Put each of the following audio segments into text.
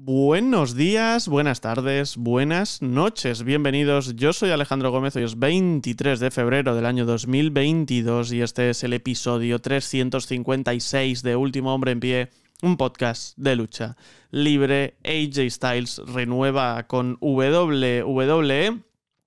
Buenos días, buenas tardes, buenas noches, bienvenidos. Yo soy Alejandro Gómez, y es 23 de febrero del año 2022 y este es el episodio 356 de Último Hombre en Pie, un podcast de lucha libre. AJ Styles renueva con WWE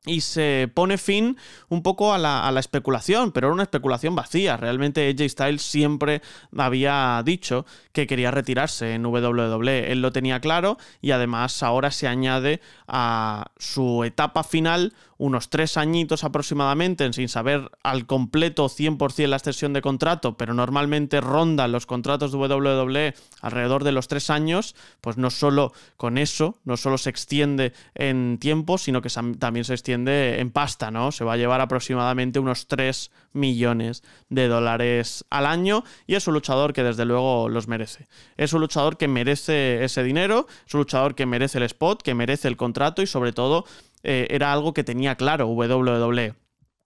y se pone fin un poco a la, especulación, pero era una especulación vacía. Realmente AJ Styles siempre había dicho que quería retirarse en WWE. Él lo tenía claro y además ahora se añade a su etapa final unos tres añitos aproximadamente sin saber al completo 100% la extensión de contrato, pero normalmente rondan los contratos de WWE alrededor de los tres años, pues no solo con eso, no solo se extiende en tiempo, sino que también se extiende en pasta, ¿no? Se va a llevar aproximadamente unos 3 millones de dólares al año y es un luchador que desde luego los merece. Es un luchador que merece ese dinero, es un luchador que merece el spot, que merece el contrato y sobre todo eh, era algo que tenía claro WWE.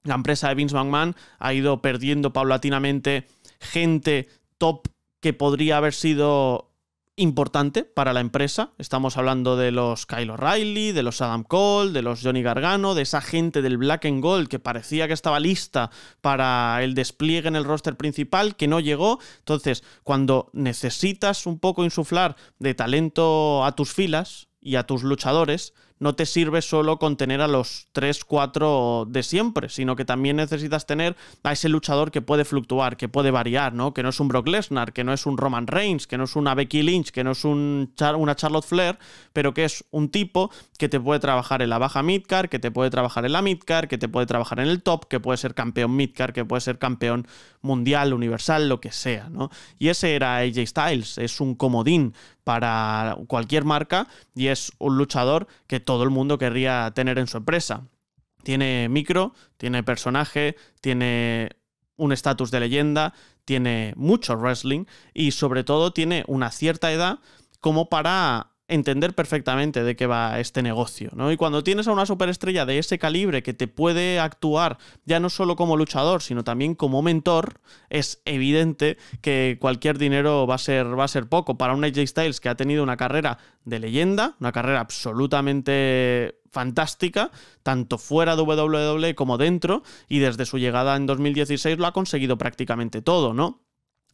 La empresa de Vince McMahon ha ido perdiendo paulatinamente gente top que podría haber sido importante para la empresa. Estamos hablando de los Kyle O'Reilly, de los Adam Cole, de los Johnny Gargano, de esa gente del Black and Gold que parecía que estaba lista para el despliegue en el roster principal, que no llegó. Entonces, cuando necesitas un poco insuflar de talento a tus filas y a tus luchadores, no te sirve solo con tener a los 3, 4 de siempre, sino que también necesitas tener a ese luchador que puede fluctuar, que puede variar, ¿no? Que no es un Brock Lesnar, que no es un Roman Reigns, que no es una Becky Lynch, que no es un una Charlotte Flair, pero que es un tipo que te puede trabajar en la baja midcar, que te puede trabajar en la midcar, que te puede trabajar en el top, que puede ser campeón midcar, que puede ser campeón mundial, universal, lo que sea, ¿no? Y ese era AJ Styles, es un comodín para cualquier marca y es un luchador que todo el mundo querría tener en su empresa. Tiene micro, tiene personaje, tiene un estatus de leyenda, tiene mucho wrestling y sobre todo tiene una cierta edad como para entender perfectamente de qué va este negocio, ¿no? Y cuando tienes a una superestrella de ese calibre que te puede actuar ya no solo como luchador, sino también como mentor, es evidente que cualquier dinero va a ser, va a ser poco para un AJ Styles que ha tenido una carrera de leyenda, una carrera absolutamente fantástica, tanto fuera de WWE como dentro, y desde su llegada en 2016 lo ha conseguido prácticamente todo, ¿no?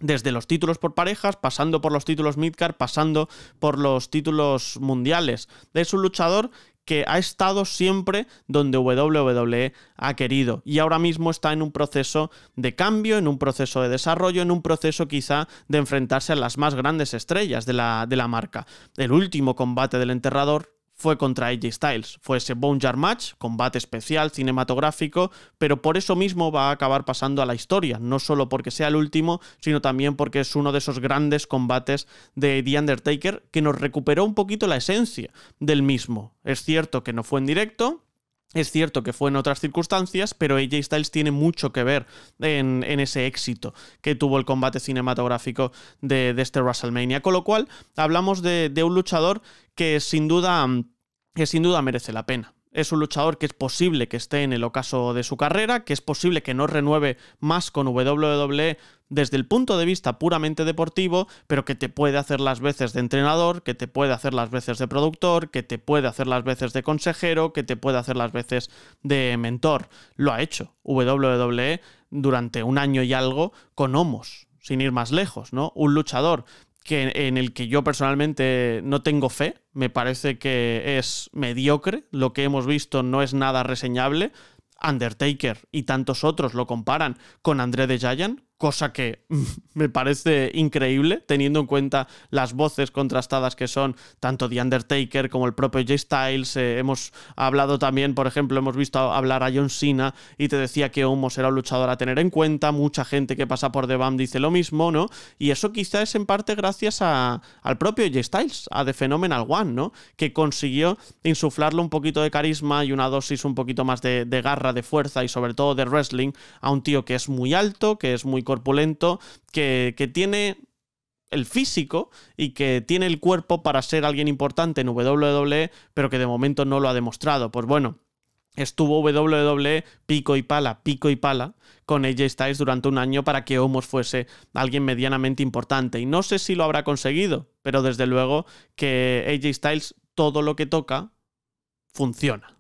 desde los títulos por parejas, pasando por los títulos midcar, pasando por los títulos mundiales. Es un luchador que ha estado siempre donde WWE ha querido y ahora mismo está en un proceso de cambio, en un proceso de desarrollo, en un proceso quizá de enfrentarse a las más grandes estrellas de la, de la marca. El último combate del enterrador fue contra AJ Styles. Fue ese Bone Match, combate especial, cinematográfico, pero por eso mismo va a acabar pasando a la historia, no solo porque sea el último, sino también porque es uno de esos grandes combates de The Undertaker que nos recuperó un poquito la esencia del mismo. Es cierto que no fue en directo, es cierto que fue en otras circunstancias, pero AJ Styles tiene mucho que ver en, ese éxito que tuvo el combate cinematográfico de, este WrestleMania. Con lo cual, hablamos de, de un luchador que sin duda, mm, que sin duda merece la pena es un luchador que es posible que esté en el ocaso de su carrera, que es posible que no renueve más con WWE desde el punto de vista puramente deportivo, pero que te puede hacer las veces de entrenador, que te puede hacer las veces de productor, que te puede hacer las veces de consejero, que te puede hacer las veces de mentor. Lo ha hecho WWE durante un año y algo con Homos sin ir más lejos, ¿no? Un luchador que en el que yo personalmente no tengo fe. Me parece que es mediocre. Lo que hemos visto no es nada reseñable. Undertaker y tantos otros lo comparan con André de Giant, cosa que me parece increíble, teniendo en cuenta las voces contrastadas que son tanto The Undertaker como el propio Jay Styles. Eh, hemos hablado también, por ejemplo, hemos visto hablar a John Cena y te decía que Homo será un luchador a tener en cuenta. Mucha gente que pasa por The Bam dice lo mismo, ¿no? Y eso quizá es en parte gracias al propio Jay Styles, a The Phenomenal One, ¿no? Que consiguió insuflarle un poquito de carisma y una dosis un poquito más de, de garra, de fuerza y sobre todo de wrestling a un tío que es muy alto, que es muy corpulento, que, tiene el físico y que tiene el cuerpo para ser alguien importante en WWE, pero que de momento no lo ha demostrado. Pues bueno, estuvo WWE pico y pala, pico y pala con AJ Styles durante un año para que Homos fuese alguien medianamente importante. Y no sé si lo habrá conseguido, pero desde luego que AJ Styles todo lo que toca funciona.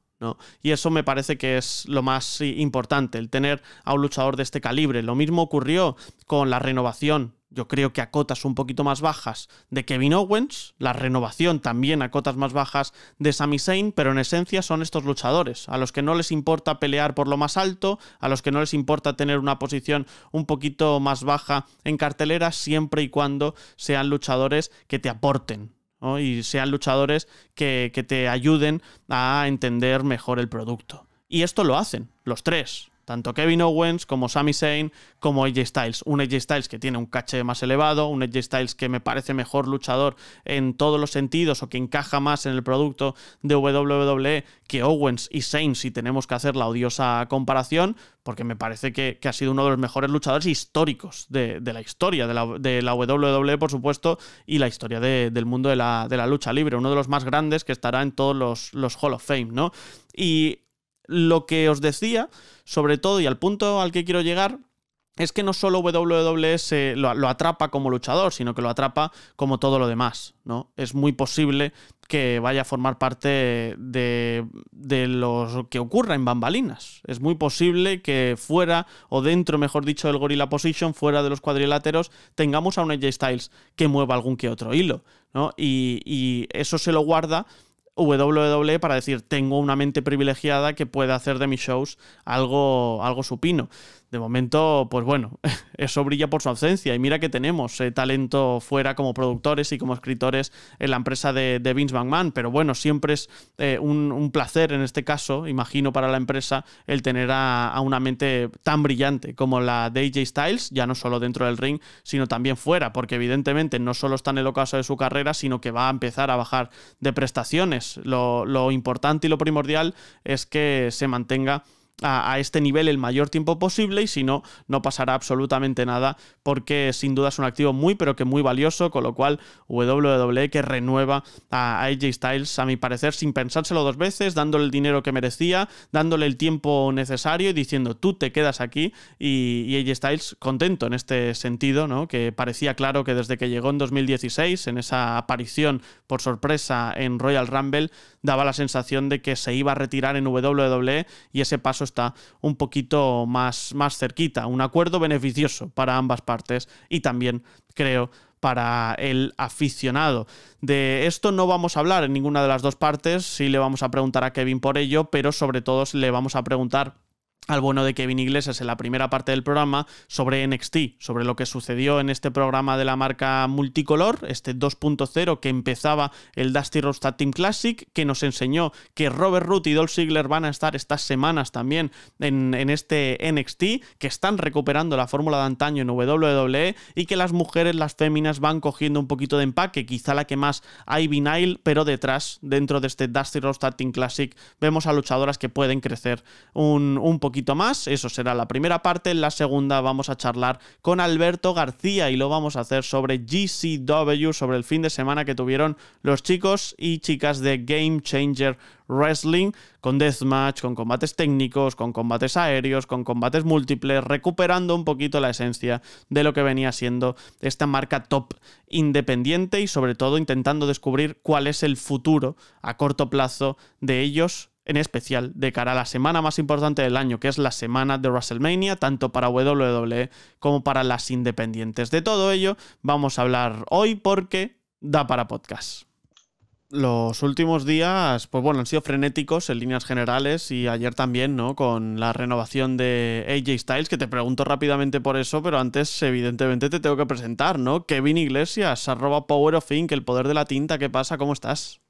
Y eso me parece que es lo más importante, el tener a un luchador de este calibre. Lo mismo ocurrió con la renovación. Yo creo que a cotas un poquito más bajas de Kevin Owens, la renovación también a cotas más bajas de Sami Zayn, pero en esencia son estos luchadores, a los que no les importa pelear por lo más alto, a los que no les importa tener una posición un poquito más baja en cartelera, siempre y cuando sean luchadores que te aporten, y sean luchadores que te ayuden a entender mejor el producto. Y esto lo hacen, los tres tanto Kevin Owens como Sami Zayn como AJ Styles. Un AJ Styles que tiene un caché más elevado, un AJ Styles que me parece mejor luchador en todos los sentidos o que encaja más en el producto de WWE que Owens y Zayn si tenemos que hacer la odiosa comparación, porque me parece que, ha sido uno de los mejores luchadores históricos de, la historia de la, WWE, e, por supuesto, y la historia del mundo de la, lucha libre, uno de los más grandes que estará en todos los, los Hall of Fame, ¿no? Y lo que os decía, sobre todo, y al punto al que quiero llegar, es que no solo WWS lo, atrapa como luchador, sino que lo atrapa como todo lo demás, ¿no? Es muy posible que vaya a formar parte de, lo que ocurra en bambalinas. Es muy posible que fuera, o dentro, mejor dicho, del Gorilla Position, fuera de los cuadriláteros, tengamos a un AJ Styles que mueva algún que otro hilo, y eso se lo guarda WWE para decir, tengo una mente privilegiada que puede hacer de mis shows algo, algo supino de momento, pues bueno, eso brilla por su ausencia. Y mira que tenemos eh, talento fuera como productores y como escritores en la empresa de, de Vince McMahon. Pero bueno, siempre es eh, un, placer en este caso, imagino, para la empresa el tener a, una mente tan brillante como la de AJ Styles, ya no solo dentro del ring, sino también fuera, porque evidentemente no solo está en el ocaso de su carrera, sino que va a empezar a bajar de prestaciones. Lo, lo importante y lo primordial es que se mantenga a, este nivel el mayor tiempo posible y si no, no pasará absolutamente nada porque sin duda es un activo muy pero que muy valioso, con lo cual WWE que renueva a AJ Styles a mi parecer sin pensárselo dos veces, dándole el dinero que merecía, dándole el tiempo necesario y diciendo tú te quedas aquí y, y AJ Styles contento en este sentido, ¿no? que parecía claro que desde que llegó en 2016 en esa aparición por sorpresa en Royal Rumble daba la sensación de que se iba a retirar en WWE y ese paso está un poquito más, más cerquita. Un acuerdo beneficioso para ambas partes y también, creo, para el aficionado. De esto no vamos a hablar en ninguna de las dos partes, sí le vamos a preguntar a Kevin por ello, pero sobre todo le vamos a preguntar al bueno de Kevin Iglesias en la primera parte del programa sobre NXT, sobre lo que sucedió en este programa de la marca multicolor, este 2.0 que empezaba el Dusty Tag Team Classic, que nos enseñó que Robert Root y Dolph Ziggler van a estar estas semanas también en, este NXT, que están recuperando la fórmula de antaño en WWE y que las mujeres, las féminas van cogiendo un poquito de empaque, quizá la que más hay vinyl pero detrás, dentro de este Dusty Tag Team Classic, vemos a luchadoras que pueden crecer un, un poquito poquito más. Eso será la primera parte. En la segunda vamos a charlar con Alberto García y lo vamos a hacer sobre GCW, sobre el fin de semana que tuvieron los chicos y chicas de Game Changer Wrestling, con deathmatch, con combates técnicos, con combates aéreos, con combates múltiples, recuperando un poquito la esencia de lo que venía siendo esta marca top independiente y sobre todo intentando descubrir cuál es el futuro a corto plazo de ellos en especial de cara a la semana más importante del año, que es la semana de WrestleMania, tanto para WWE como para las independientes. De todo ello vamos a hablar hoy porque da para podcast. Los últimos días, pues bueno, han sido frenéticos en líneas generales y ayer también, ¿no? Con la renovación de AJ Styles, que te pregunto rápidamente por eso, pero antes evidentemente te tengo que presentar, ¿no? Kevin Iglesias, arroba Power of Inc, el poder de la tinta, ¿qué pasa? ¿Cómo estás?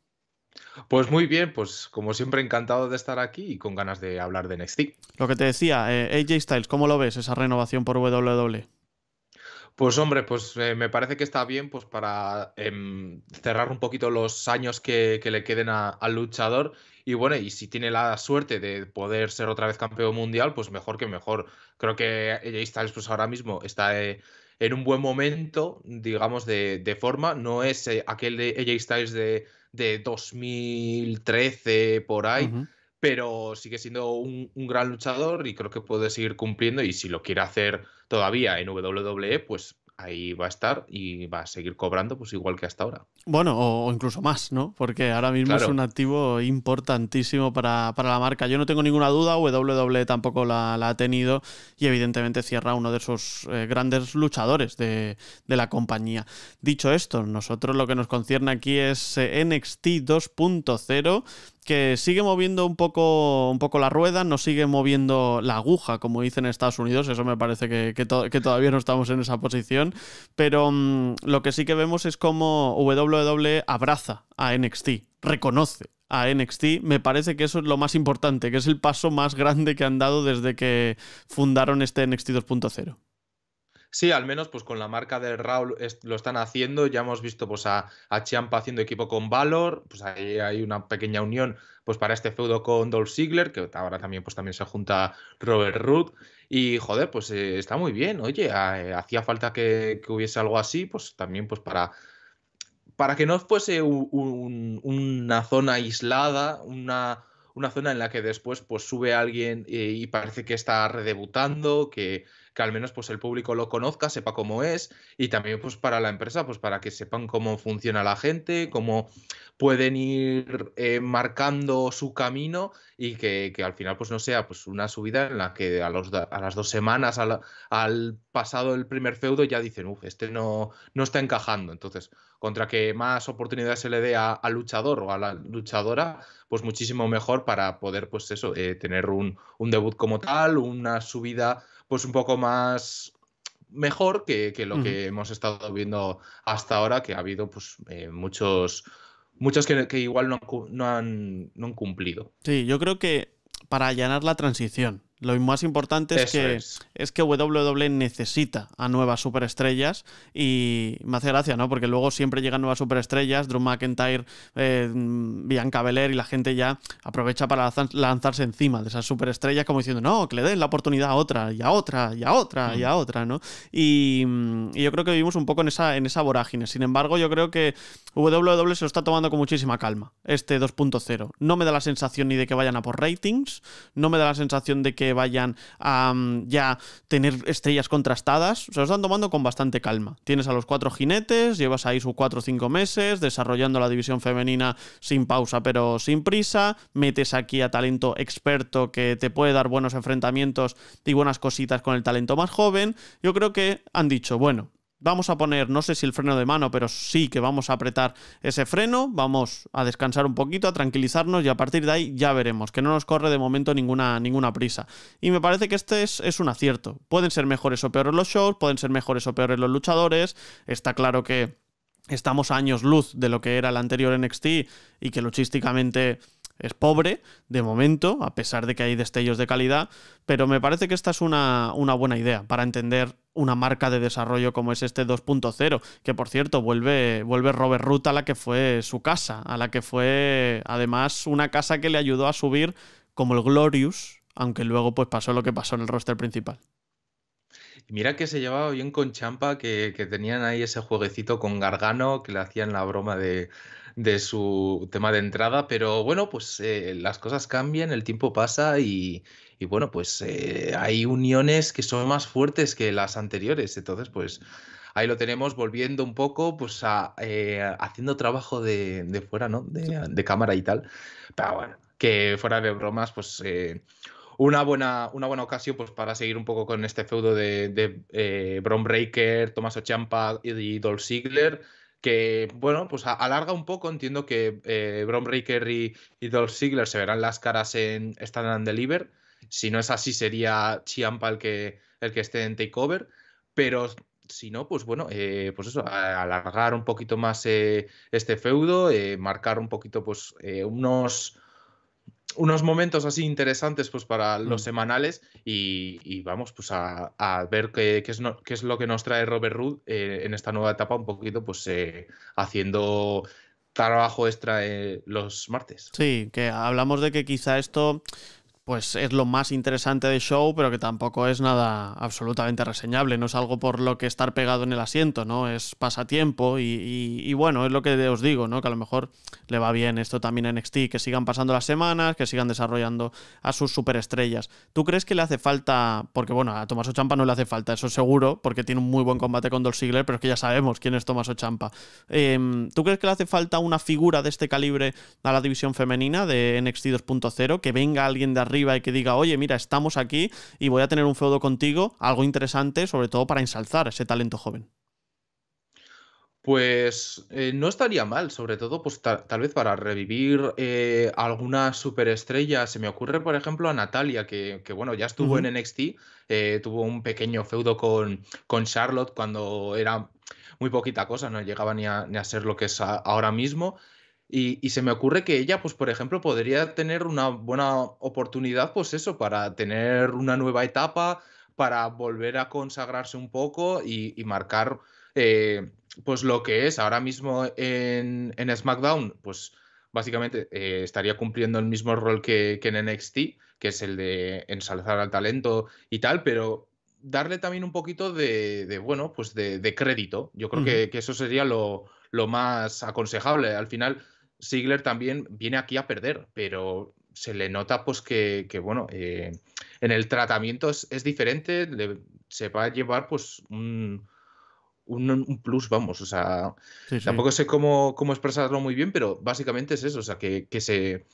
Pues muy bien, pues como siempre encantado de estar aquí y con ganas de hablar de NXT. Lo que te decía, eh, AJ Styles, ¿cómo lo ves esa renovación por WWE? Pues hombre, pues eh, me parece que está bien pues para em, cerrar un poquito los años que, le queden al luchador y bueno, y si tiene la suerte de poder ser otra vez campeón mundial, pues mejor que mejor. Creo que AJ Styles pues ahora mismo está eh, en un buen momento, digamos, de, de forma. No es aquel de AJ Styles de de 2013 por ahí. Pero sigue siendo un, un, gran luchador y creo que puede seguir cumpliendo. Y si lo quiere hacer todavía en WWE, pues ahí va a estar y va a seguir cobrando pues igual que hasta ahora. Bueno, o, incluso más, ¿no? Porque ahora mismo es un activo importantísimo para, la marca. Yo no tengo ninguna duda, WWE tampoco la, ha tenido y evidentemente cierra uno de esos eh, grandes luchadores de, de, la compañía. Dicho esto, nosotros lo que nos concierne aquí es eh, NXT 2.0 que sigue moviendo un poco, un poco la rueda, no sigue moviendo la aguja, como dicen en Estados Unidos, eso me parece que, todavía no estamos en esa posición, pero mm, lo que sí que vemos es como WWE abraza a NXT, reconoce a NXT, me parece que eso es lo más importante, que es el paso más grande que han dado desde que fundaron este NXT 2.0. Sí, al menos pues con la marca de Raúl lo están haciendo. Ya hemos visto pues a, a haciendo equipo con Valor, pues ahí hay una pequeña unión pues para este feudo con Dolph Ziggler, que ahora también pues también se junta Robert Root. Y joder, pues eh, está muy bien. Oye, eh, hacía falta que, hubiese algo así, pues también pues para para que no fuese una zona aislada, una una zona en la que después pues sube alguien y, eh, y parece que está redebutando, que que al menos pues el público lo conozca, sepa cómo es y también pues para la empresa, pues para que sepan cómo funciona la gente, cómo pueden ir eh, marcando su camino y que, al final pues no sea pues una subida en la que a, los, a las dos semanas al, pasado el primer feudo ya dicen, uff, este no, no está encajando. Entonces, contra que más oportunidades se le dé al luchador o a la luchadora, pues muchísimo mejor para poder, pues eso, eh, tener un, un debut como tal, una subida pues un poco más mejor que, lo que hemos estado viendo hasta ahora, que ha habido pues eh, muchos, muchos que, igual no, han, no han cumplido. Sí, yo creo que para allanar la transición, lo más importante es que, es. que WWE necesita a nuevas superestrellas y me hace gracia, ¿no? Porque luego siempre llegan nuevas superestrellas, Drew McIntyre, eh, Bianca Belair y la gente ya aprovecha para lanzarse encima de esas superestrellas como diciendo, no, que le den la oportunidad a otra y a otra y a otra y a otra, ¿no? Mm, y, yo creo que vivimos un poco en esa, en esa vorágine. Sin embargo, yo creo que WWE se lo está tomando con muchísima calma, este 2.0. No me da la sensación ni de que vayan a por ratings, no me da la sensación de que vayan a mm, ya tener estrellas contrastadas. Se los están tomando con bastante calma. Tienes a los cuatro jinetes, llevas ahí sus cuatro o cinco meses desarrollando la división femenina sin pausa pero sin prisa. Metes aquí a talento experto que te puede dar buenos enfrentamientos y buenas cositas con el talento más joven. Yo creo que han dicho, bueno, vamos a poner, no sé si el freno de mano, pero sí que vamos a apretar ese freno, vamos a descansar un poquito, a tranquilizarnos y a partir de ahí ya veremos, que no nos corre de momento ninguna, ninguna prisa. Y me parece que este es, es un acierto. Pueden ser mejores o peores los shows, pueden ser mejores o peores los luchadores, está claro que estamos a años luz de lo que era el anterior NXT y que luchísticamente es pobre, de momento, a pesar de que hay destellos de calidad, pero me parece que esta es una, buena idea para entender una marca de desarrollo como es este 2.0, que por cierto vuelve, vuelve Robert Ruta a la que fue su casa, a la que fue además una casa que le ayudó a subir como el Glorious, aunque luego pues pasó lo que pasó en el roster principal. mira que se llevaba bien con Champa, que, que tenían ahí ese jueguecito con Gargano, que le hacían la broma de de su tema de entrada, pero bueno, pues eh, las cosas cambian, el tiempo pasa y, bueno, pues eh, hay uniones que son más fuertes que las anteriores, entonces pues ahí lo tenemos volviendo un poco, pues a, eh, haciendo trabajo de, fuera, ¿no? De, cámara y tal, pero bueno, que fuera de bromas, pues... Una buena, una buena, ocasión pues, para seguir un poco con este feudo de, de Breaker, Tomás Ochampa y, y Dolph Ziggler que, bueno, pues alarga un poco. Entiendo que eh, y, Dolph Ziggler se verán las caras en Stand and Deliver. Si no es así, sería Chiampa el que, el que esté en Takeover. Pero si no, pues bueno, eh, pues eso, alargar un poquito más eh, este feudo, eh, marcar un poquito, pues unos unos momentos así interesantes pues para los mm. semanales y, vamos pues a, ver qué, es lo que nos trae Robert Ruth eh, en esta nueva etapa un poquito pues eh, haciendo trabajo extra eh, los martes. Sí, que hablamos de que quizá esto pues es lo más interesante de show, pero que tampoco es nada absolutamente reseñable, no es algo por lo que estar pegado en el asiento, ¿no? Es pasatiempo y, bueno, es lo que os digo, ¿no? Que a lo mejor le va bien esto también a NXT, que sigan pasando las semanas, que sigan desarrollando a sus superestrellas. ¿Tú crees que le hace falta, porque bueno, a Tomás Ochampa no le hace falta, eso seguro, porque tiene un muy buen combate con Dolph Ziggler, pero es que ya sabemos quién es Tomás Ochampa. Em, ¿Tú crees que le hace falta una figura de este calibre a la división femenina de NXT 2.0, que venga alguien de arriba y que diga, oye, mira, estamos aquí y voy a tener un feudo contigo, algo interesante, sobre todo para ensalzar ese talento joven. Pues eh, no estaría mal, sobre todo, pues tal vez para revivir eh, alguna superestrella. Se me ocurre, por ejemplo, a Natalia, que, bueno, ya estuvo en NXT, eh, tuvo un pequeño feudo con, Charlotte cuando era muy poquita cosa, no llegaba ni a, ser lo que es ahora mismo. Y, se me ocurre que ella, pues por ejemplo, podría tener una buena oportunidad, pues eso, para tener una nueva etapa, para volver a consagrarse un poco y, marcar, eh, pues lo que es ahora mismo en, SmackDown, pues básicamente eh, estaría cumpliendo el mismo rol que, en NXT, que es el de ensalzar al talento y tal, pero darle también un poquito de, bueno, pues de, crédito. Yo creo que, eso sería lo, lo, más aconsejable. Al final, Sigler también viene aquí a perder, pero se le nota pues que, bueno, eh, en el tratamiento es, diferente, se va a llevar pues un, plus, vamos, o sea, tampoco sé cómo, expresarlo muy bien, pero básicamente es eso, o sea, que, que se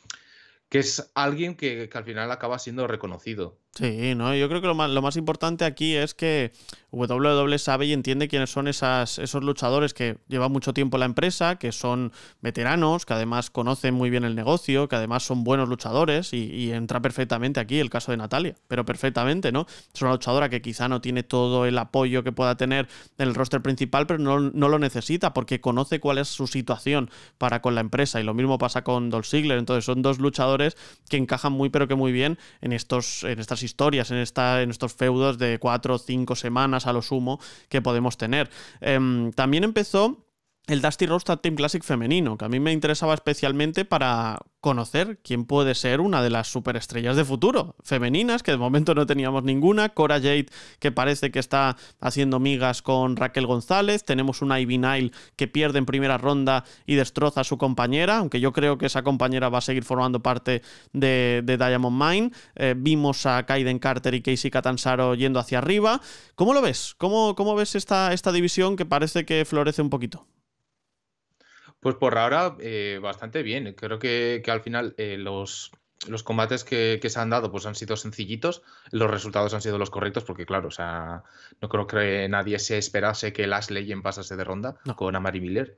que es alguien que, al final acaba siendo reconocido. Sí, no, yo creo que lo más, lo más importante aquí es que WWE sabe y entiende quiénes son esas, esos luchadores que llevan mucho tiempo en la empresa, que son veteranos, que además conocen muy bien el negocio, que además son buenos luchadores y, entra perfectamente aquí el caso de Natalia, pero perfectamente, ¿no? Es una luchadora que quizá no tiene todo el apoyo que pueda tener en el roster principal, pero no, no lo necesita porque conoce cuál es su situación para con la empresa y lo mismo pasa con Dolph Ziggler, entonces son dos luchadores que encajan muy pero que muy bien en, estos, en estas historias, en, esta, en estos feudos de cuatro o cinco semanas a lo sumo que podemos tener. Em, también empezó el Dusty Roadster Team Classic femenino, que a mí me interesaba especialmente para conocer quién puede ser una de las superestrellas de futuro femeninas, que de momento no teníamos ninguna. Cora Jade, que parece que está haciendo migas con Raquel González. Tenemos una Ivy Nile que pierde en primera ronda y destroza a su compañera, aunque yo creo que esa compañera va a seguir formando parte de, Diamond Mine. Eh, vimos a Kaiden Carter y Casey Catanzaro yendo hacia arriba. ¿Cómo lo ves? ¿Cómo, cómo ves esta, esta división que parece que florece un poquito? Pues por ahora eh, bastante bien. Creo que, al final eh, los, combates que, se han dado pues han sido sencillitos, los resultados han sido los correctos, porque claro, o sea, no creo que nadie se esperase que Last Legend pasase de ronda no. con Amari Miller.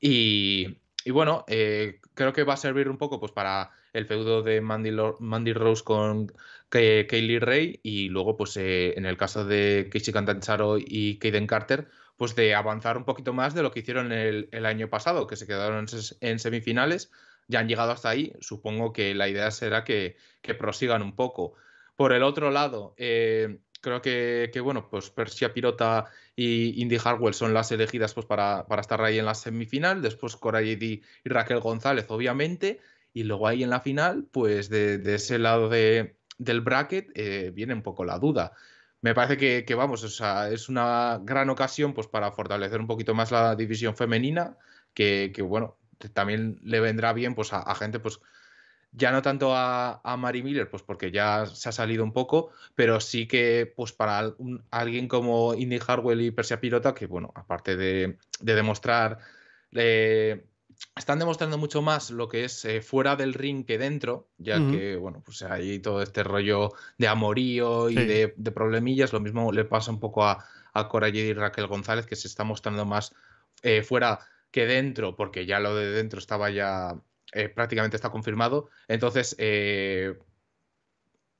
Y, bueno, eh, creo que va a servir un poco pues para el feudo de Mandy, Rose con Kaylee Ray y luego pues en el caso de Kishi Cantanzaro y Kaden Carter, pues de avanzar un poquito más de lo que hicieron el, año pasado, que se quedaron en, semifinales, ya han llegado hasta ahí, supongo que la idea será que, prosigan un poco. Por el otro lado, eh, creo que, bueno, pues Persia Pirota y Indy Harwell son las elegidas pues, para, estar ahí en la semifinal, después Coray y Raquel González, obviamente, y luego ahí en la final, pues de, ese lado del bracket eh, viene un poco la duda me parece que, vamos, o sea, es una gran ocasión pues, para fortalecer un poquito más la división femenina, que, bueno, también le vendrá bien pues, a, gente pues, ya no tanto a, a, Mary Miller, pues porque ya se ha salido un poco, pero sí que pues para alguien como Indy Harwell y Persia Pilota, que bueno, aparte de, de demostrar eh, están demostrando mucho más lo que es eh, fuera del ring que dentro, ya que, bueno, pues hay todo este rollo de amorío y de, problemillas. Lo mismo le pasa un poco a, a y Raquel González, que se está mostrando más eh, fuera que dentro, porque ya lo de dentro estaba ya eh, prácticamente está confirmado. Entonces,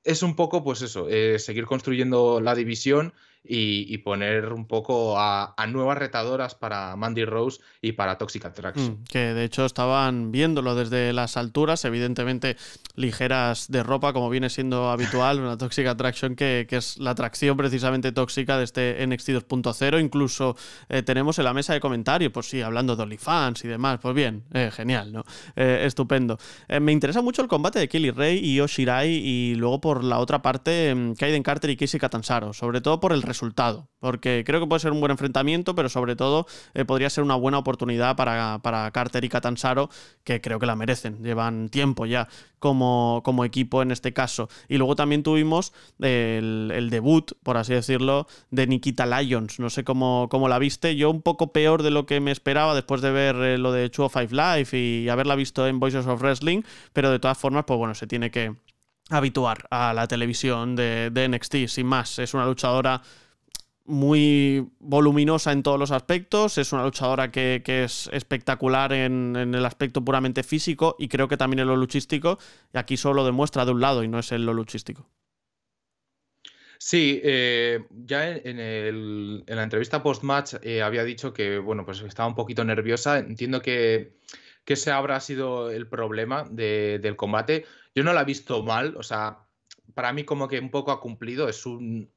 es un poco, pues eso, seguir construyendo la división y, poner un poco a, nuevas retadoras para Mandy Rose y para Toxic Attraction. Mm, que de hecho estaban viéndolo desde las alturas, evidentemente ligeras de ropa, como viene siendo habitual, una Toxic Attraction que, es la atracción precisamente tóxica de este NXT 2.0. Incluso eh, tenemos en la mesa de comentarios, pues sí, hablando de OnlyFans y demás, pues bien, eh, genial, ¿no? Eh, estupendo. me interesa mucho el combate de Kelly Ray y Oshirai y luego por la otra parte, mm, Kaiden Carter y Casey Catanzaro, sobre todo por el resultado, porque creo que puede ser un buen enfrentamiento, pero sobre todo eh, podría ser una buena oportunidad para, para, Carter y Catanzaro, que creo que la merecen, llevan tiempo ya como, como equipo en este caso. Y luego también tuvimos el, debut, por así decirlo, de Nikita Lyons, no sé cómo, cómo, la viste, yo un poco peor de lo que me esperaba después de ver eh, lo de Chuo Five Life y haberla visto en Voices of Wrestling, pero de todas formas, pues bueno, se tiene que habituar a la televisión de, NXT, sin más. Es una luchadora muy voluminosa en todos los aspectos, es una luchadora que, es espectacular en, el aspecto puramente físico y creo que también en lo luchístico, y aquí solo demuestra de un lado y no es en lo luchístico. Sí, eh, ya en, la entrevista post-match eh, había dicho que, bueno, pues estaba un poquito nerviosa, entiendo que, ese habrá sido el problema del combate, yo no la he visto mal, o sea, para mí como que un poco ha cumplido, es un...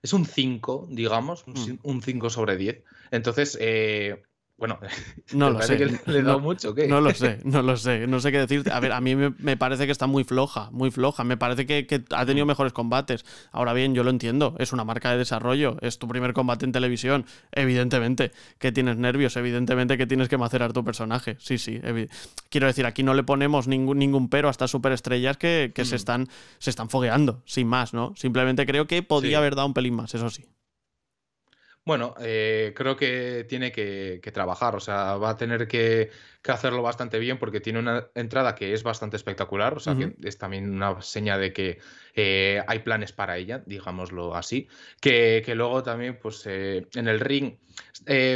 Es un 5, digamos, un 5 mm. sobre 10. Entonces, eh, bueno, no lo sé. le, no, mucho, ¿qué? no lo sé, no lo sé, no sé qué decirte. A ver, a mí me, parece que está muy floja, muy floja. Me parece que, ha tenido mm. mejores combates. Ahora bien, yo lo entiendo, es una marca de desarrollo, es tu primer combate en televisión. Evidentemente que tienes nervios, evidentemente que tienes que macerar tu personaje. Sí, sí. Quiero decir, aquí no le ponemos ningún, ningún pero estas superestrellas que, que se, mm. están, se están fogueando, sin más, ¿no? Simplemente creo que podía haber dado un pelín más, eso sí. Bueno, eh, creo que tiene que, trabajar, o sea, va a tener que, hacerlo bastante bien porque tiene una entrada que es bastante espectacular, o sea, que es también una seña de que eh, hay planes para ella, digámoslo así, que, luego también, pues, eh, en el ring,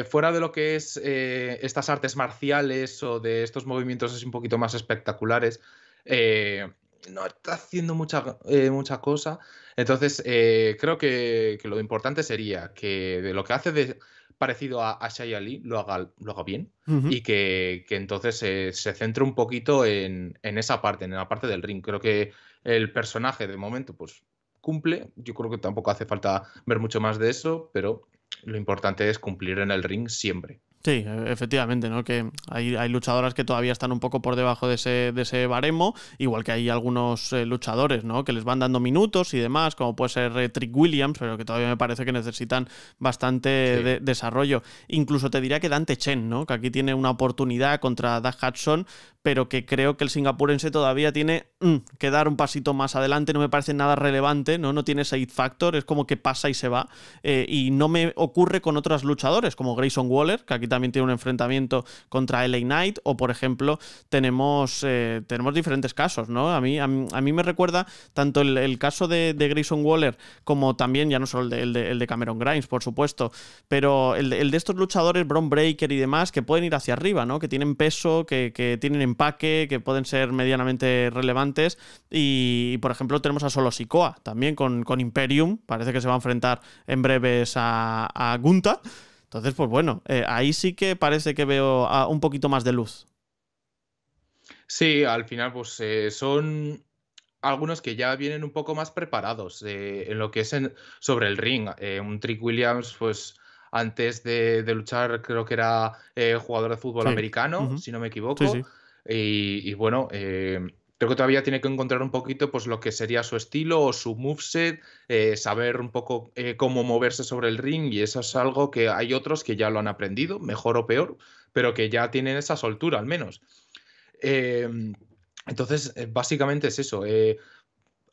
fuera de lo que es estas artes marciales o de estos movimientos es un poquito más espectaculares, no está haciendo mucha, mucha cosa, entonces, eh, creo que, lo importante sería que de lo que hace de parecido a, a Ali lo haga, lo haga bien y que, entonces se centre un poquito en, en, esa parte, en la parte del ring. Creo que el personaje de momento pues cumple, yo creo que tampoco hace falta ver mucho más de eso, pero lo importante es cumplir en el ring siempre. Sí, e, efectivamente, ¿no? Que hay, hay, luchadoras que todavía están un poco por debajo de ese, de ese baremo, igual que hay algunos eh, luchadores, ¿no? Que les van dando minutos y demás, como puede ser eh, Trick Williams, pero que todavía me parece que necesitan bastante desarrollo. Incluso te diría que Dante Chen, ¿no? Que aquí tiene una oportunidad contra Doug Hudson, pero que creo que el singapurense todavía tiene Mm. quedar un pasito más adelante, no me parece nada relevante, no, no tiene ese hit factor, es como que pasa y se va. Eh, y no me ocurre con otros luchadores, como Grayson Waller, que aquí también tiene un enfrentamiento contra LA Knight, o por ejemplo, tenemos, eh, tenemos diferentes casos, ¿no? A mí, a mí, me recuerda tanto el, caso de, Grayson Waller como también, ya no solo el de, el de, Cameron Grimes, por supuesto, pero el, de estos luchadores, Bron Breaker y demás, que pueden ir hacia arriba, ¿no? Que tienen peso, que tienen empaque, que pueden ser medianamente relevantes y, por ejemplo, tenemos a Solo Sikoa también con, Imperium. Parece que se va a enfrentar en breves a, Gunta. Entonces, pues bueno, eh, ahí sí que parece que veo un poquito más de luz. Sí, al final, pues eh, son algunos que ya vienen un poco más preparados eh, en lo que es sobre el ring. un Trick Williams, pues antes de, luchar, creo que era jugador de fútbol americano, si no me equivoco. y, bueno, creo que todavía tiene que encontrar un poquito pues, lo que sería su estilo o su moveset, eh, saber un poco eh, cómo moverse sobre el ring y eso es algo que hay otros que ya lo han aprendido, mejor o peor, pero que ya tienen esa soltura al menos. Em, entonces, eh, básicamente es eso.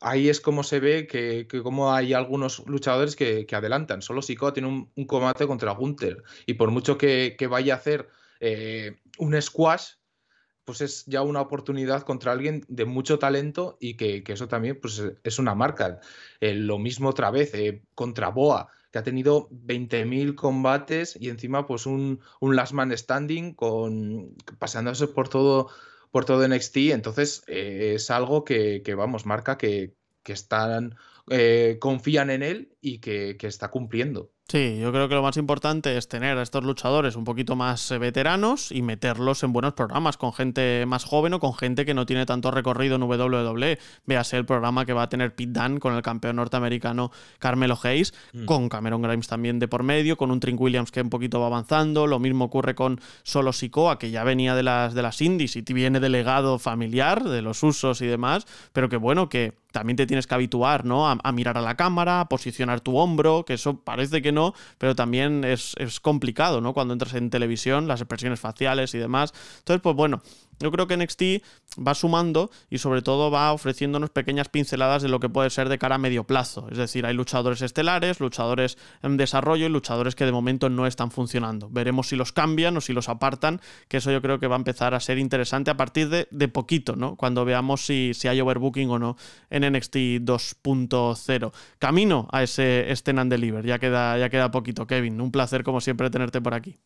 Ahí es como se ve que, como hay algunos luchadores que, adelantan. Solo Sikoa tiene un, combate contra Gunther. Y por mucho que vaya a hacer un squash, pues es ya una oportunidad contra alguien de mucho talento y que, eso también pues, e, es una marca. Eh, lo mismo otra vez eh, contra Boa, que ha tenido 20.000 combates y encima pues un, un last man standing con, pasándose por todo, por todo NXT. Entonces eh, es algo que, vamos, marca que, que están, confían en él y que, que está cumpliendo. Sí, yo creo que lo más importante es tener a estos luchadores un poquito más eh, veteranos y meterlos en buenos programas con gente más joven o con gente que no tiene tanto recorrido en WWE. Véase el programa que va a tener Pit Dunne con el campeón norteamericano Carmelo Hayes, mm. con Cameron Grimes también de por medio, con un Trink Williams que un poquito va avanzando. Lo mismo ocurre con Solo Sikoa, que ya venía de las, de las indies y viene delegado familiar, de los usos y demás, pero que bueno, que también te tienes que habituar, ¿no? A, mirar a la cámara, a posicionar tu hombro, que eso parece que no, pero también es, es complicado, ¿no? Cuando entras en televisión, las expresiones faciales y demás. Entonces, pues bueno, yo creo que NXT va sumando y sobre todo va ofreciéndonos pequeñas pinceladas de lo que puede ser de cara a medio plazo. Es decir, hay luchadores estelares, luchadores en desarrollo y luchadores que de momento no están funcionando. Veremos si los cambian o si los apartan, que eso yo creo que va a empezar a ser interesante a partir de, de poquito, ¿no? Cuando veamos si, hay overbooking o no en NXT 2.0. Camino a ese Stand and Deliver, ya queda, ya queda poquito, Kevin. Un placer como siempre tenerte por aquí.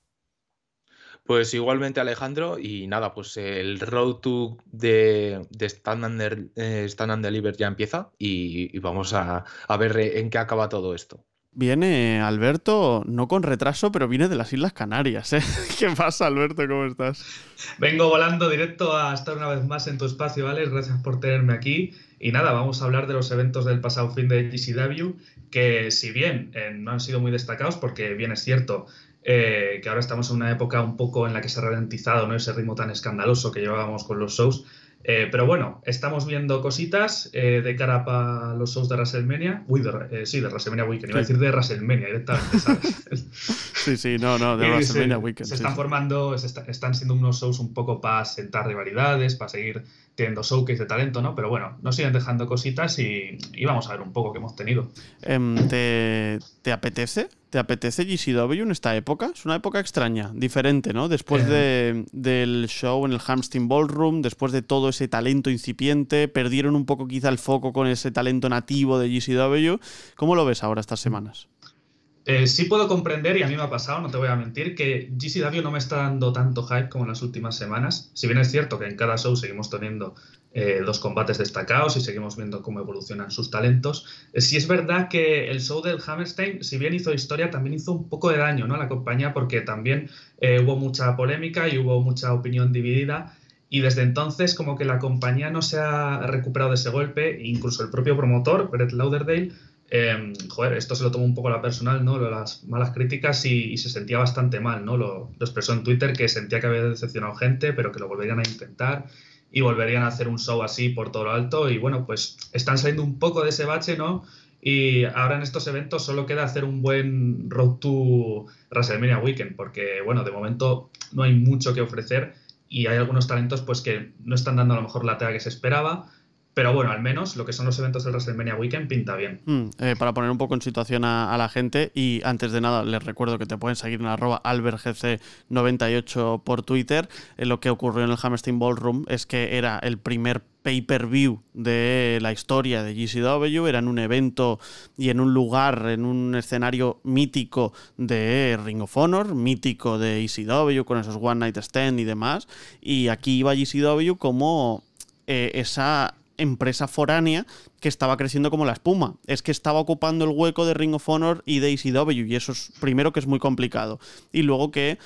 Pues igualmente Alejandro y nada, pues el road to de, de eh, Stand, and, ya empieza y, vamos a, ver en qué acaba todo esto. Viene Alberto, no con retraso, pero viene de las Islas Canarias. ¿eh? ¿Qué pasa, Alberto? ¿Cómo estás? Vengo volando directo a estar una vez más en tu espacio, vale Gracias por tenerme aquí. Y nada, vamos a hablar de los eventos del pasado fin de GCW, que si bien eh, no han sido muy destacados, porque bien es cierto, eh, que ahora estamos en una época un poco en la que se ha ralentizado ¿no? ese ritmo tan escandaloso que llevábamos con los shows. Eh, pero bueno, estamos viendo cositas eh, de cara para los shows de WrestleMania. Uy, sí, de WrestleMania Weekend. Iba a decir de WrestleMania directamente, ¿sabes? sí, sí, no, no, de WrestleMania Weekend. Se, están formando, están siendo unos shows un poco para sentar rivalidades, para seguir teniendo showcase de talento, ¿no? Pero bueno, nos siguen dejando cositas y, y vamos a ver un poco qué hemos tenido. Em, ¿Te, apetece? ¿Te apetece GCW en esta época? Es una época extraña, diferente, ¿no? Después eh. del show en el Hamstein Ballroom, después de todo ese talento incipiente, perdieron un poco quizá el foco con ese talento nativo de GCW. ¿Cómo lo ves ahora estas semanas? Eh, sí puedo comprender, y a mí me ha pasado, no te voy a mentir, que Davio no me está dando tanto hype como en las últimas semanas. Si bien es cierto que en cada show seguimos teniendo eh, dos combates destacados y seguimos viendo cómo evolucionan sus talentos, Si eh, sí es verdad que el show del Hammerstein, si bien hizo historia, también hizo un poco de daño ¿no? a la compañía porque también hubo mucha polémica y hubo mucha opinión dividida. Y desde entonces, como que la compañía no se ha recuperado de ese golpe, incluso el propio promotor, Brett Lauderdale, Em, joder, esto se lo tomó un poco a la personal, ¿no? Las malas críticas y, se sentía bastante mal, ¿no? Lo, expresó en Twitter que sentía que había decepcionado gente, pero que lo volverían a intentar y volverían a hacer un show así por todo lo alto. Y bueno, pues están saliendo un poco de ese bache, ¿no? Y ahora en estos eventos solo queda hacer un buen road to WrestleMania Weekend, porque bueno, de momento no hay mucho que ofrecer y hay algunos talentos pues que no están dando a lo mejor la tela que se esperaba pero bueno, al menos lo que son los eventos del WrestleMania Weekend pinta bien. Hmm, eh, para poner un poco en situación a, la gente, y antes de nada, les recuerdo que te pueden seguir en arroba albergc98 por Twitter. Eh, lo que ocurrió en el Hammerstein Ballroom es que era el primer pay-per-view de la historia de GCW, era en un evento y en un lugar, en un escenario mítico de Ring of Honor, mítico de ECW, con esos One Night Stand y demás, y aquí iba GCW como eh, esa empresa foránea que estaba creciendo como la espuma. Es que estaba ocupando el hueco de Ring of Honor y de ECW. Y eso es, primero, que es muy complicado. Y luego que